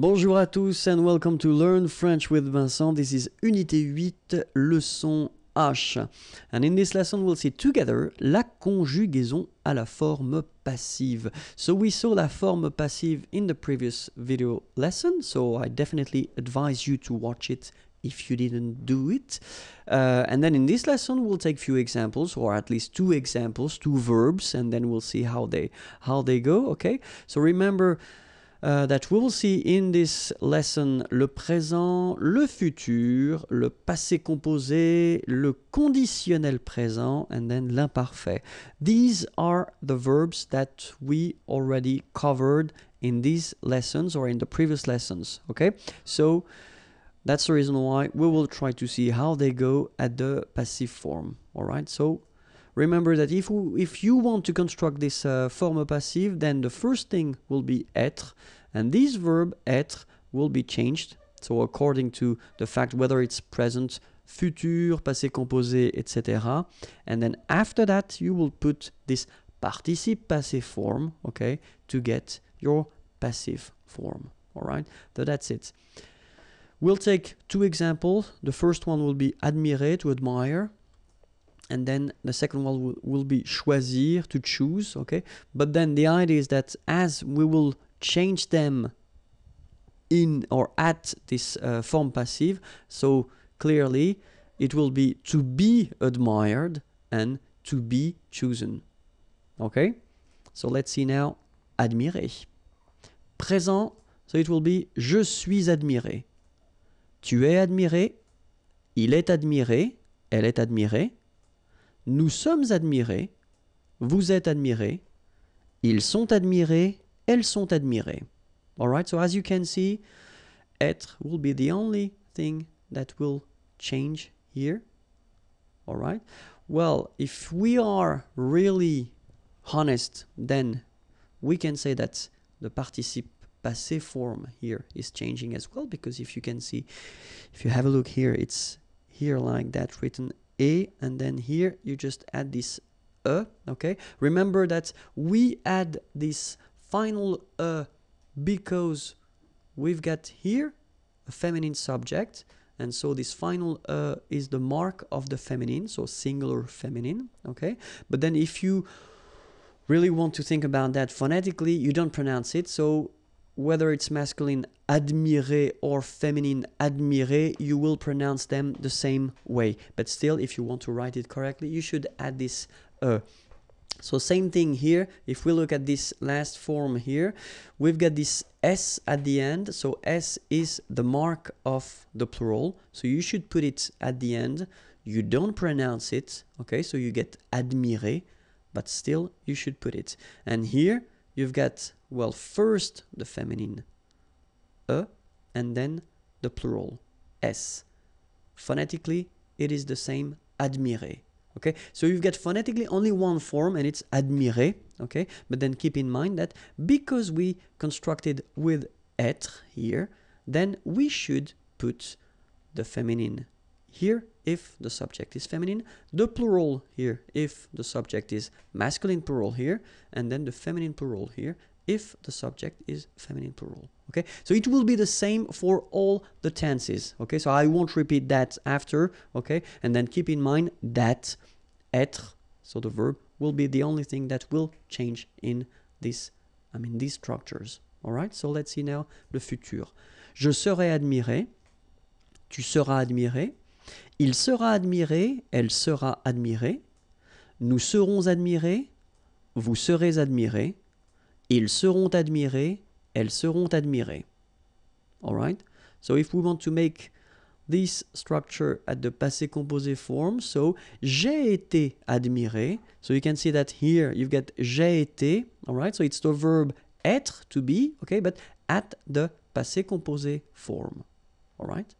Bonjour à tous and welcome to Learn French with Vincent. This is Unité 8, leçon H. And in this lesson we'll see together la conjugaison à la forme passive. So we saw la forme passive in the previous video lesson, so I definitely advise you to watch it if you didn't do it. Uh, and then in this lesson, we'll take few examples, or at least two examples, two verbs, and then we'll see how they how they go. Okay. So remember, uh, that we will see in this lesson le présent, le futur, le passé composé, le conditionnel présent, and then l'imparfait. These are the verbs that we already covered in these lessons or in the previous lessons. Okay, so that's the reason why we will try to see how they go at the passive form. All right, so Remember that if, if you want to construct this uh, of passive, then the first thing will be être, and this verb être will be changed. So according to the fact whether it's present, futur, passé composé, etc. And then after that, you will put this participe passive form, okay, to get your passive form. All right, so that's it. We'll take two examples. The first one will be admirer, to admire. And then the second one will, will, be choisir, to choose, okay? But then the idea is that as we will change them in or at this uh, form passive. So clearly it will be to be admired and to be chosen. Okay? So let's see now admirer. Présent, so it will be je suis admiré. Tu es admiré, il est admiré, elle est admirée, nous sommes admirés, vous êtes admirés, ils sont admirés, elles sont admirées. Alright, so as you can see, être will be the only thing that will change here. Alright, well, if we are really honest, then we can say that the participe passé form here is changing as well because if you can see, if you have a look here, it's here like that written a and then here you just add this e, uh, okay? Remember that we add this final uh, because we've got here a feminine subject and so this final uh, is the mark of the feminine so singular feminine okay but then if you really want to think about that phonetically you don't pronounce it so whether it's masculine admirer or feminine admirer you will pronounce them the same way but still if you want to write it correctly you should add this uh so same thing here, if we look at this last form here, we've got this s at the end, so s is the mark of the plural, so you should put it at the end, you don't pronounce it, okay, so you get admiré, but still you should put it. And here you've got, well, first the feminine e, and then the plural s. Phonetically, it is the same admiré okay so you've got phonetically only one form and it's admiré. okay but then keep in mind that because we constructed with être here then we should put the feminine here if the subject is feminine, the plural here if the subject is masculine plural here, and then the feminine plural here if the subject is feminine plural. okay so it will be the same for all the tenses okay so i won't repeat that after okay and then keep in mind that être so the verb will be the only thing that will change in this i mean these structures all right so let's see now the futur je serai admiré tu seras admiré il sera admiré elle sera admirée nous serons admirés vous serez admirés ils seront admirés elles seront admirées. Alright? So if we want to make this structure at the passé composé form, so j'ai été admiré. So you can see that here you've got j'ai été. Alright? So it's the verb être, to be, okay, but at the passé composé form. Alright?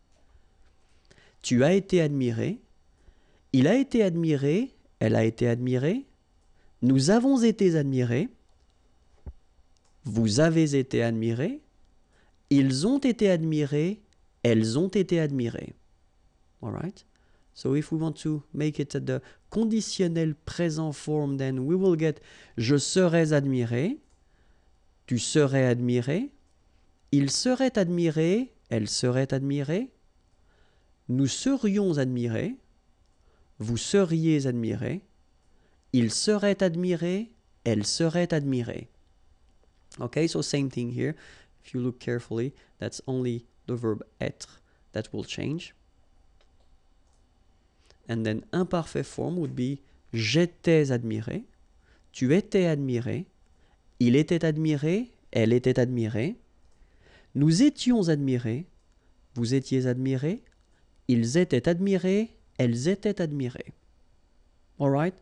Tu as été admiré. Il a été admiré. Elle a été admirée. Nous avons été admirés. Vous avez été admirés, ils ont été admirés, elles ont été admirées. All So if we want to make it at the conditionnel present form, then we will get je serais admiré, tu serais admiré, il serait admirés, elles seraient admirées, nous serions admirés, vous seriez admirés, il serait admirés, elle serait admirées. Okay, so same thing here. If you look carefully, that's only the verb être that will change. And then imparfait form would be j'étais admiré, tu étais admiré, il était admiré, elle était admirée, nous étions admirés, vous étiez admirés, ils étaient admirés, elles étaient admirées. right?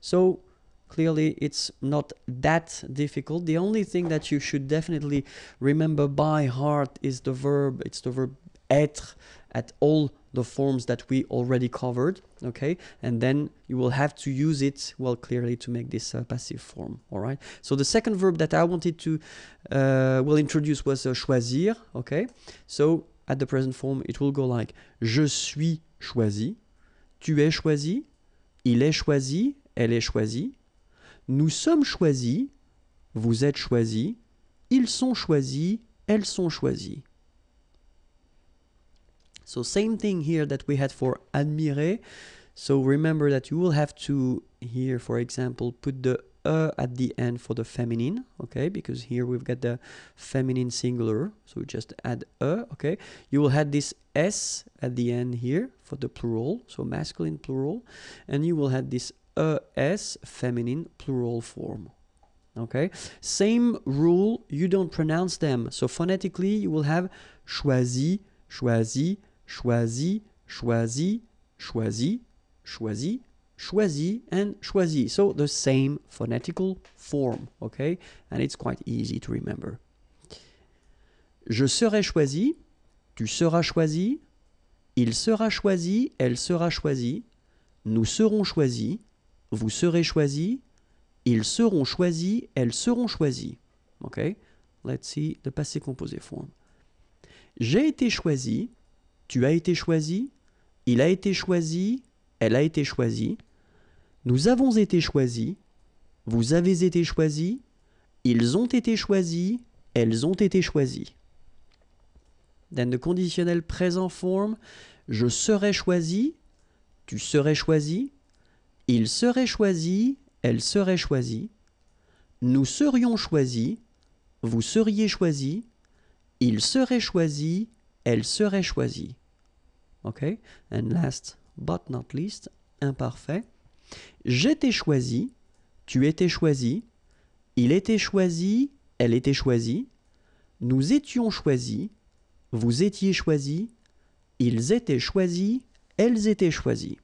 So clearly it's not that difficult the only thing that you should definitely remember by heart is the verb it's the verb être at all the forms that we already covered okay and then you will have to use it well clearly to make this uh, passive form all right so the second verb that i wanted to uh, will introduce was uh, choisir okay so at the present form it will go like je suis choisi tu es choisi il est choisi elle est choisie Nous sommes choisis, vous êtes choisis, ils sont choisis, elles sont choisies. So same thing here that we had for admirer. So remember that you will have to here, for example, put the uh, at the end for the feminine, okay? Because here we've got the feminine singular, so just add a, okay? You will have this s at the end here for the plural, so masculine plural, and you will have this a s s feminine plural form okay same rule you don't pronounce them so phonetically you will have choisi choisi choisi choisi choisi choisi choisi and choisi so the same phonetical form okay and it's quite easy to remember je serai choisi tu seras choisi il sera choisi elle sera choisie nous serons choisis vous serez choisi, ils seront choisis, elles seront choisies. OK? Let's see the passé composé form. J'ai été choisi, tu as été choisi, il a été choisi, elle a été choisie, nous avons été choisis, vous avez été choisis, ils ont été choisis, elles ont été choisies. Dans le conditionnel présent form, je serai choisi, tu serais choisi, il serait choisi, elle serait choisie. Nous serions choisis, vous seriez choisis. Il serait choisi, elle serait choisie. OK And last but not least, imparfait. J'étais choisi, tu étais choisi. Il était choisi, elle était choisie. Nous étions choisis, vous étiez choisis. Ils étaient choisis, elles étaient choisies.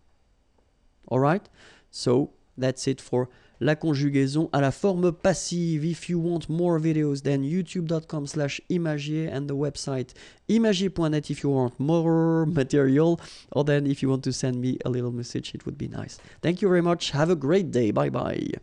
Alright? So that's it for la conjugaison à la forme passive. If you want more videos, then youtube.com slash imagier and the website imagier.net if you want more material, or then if you want to send me a little message, it would be nice. Thank you very much. Have a great day. Bye bye.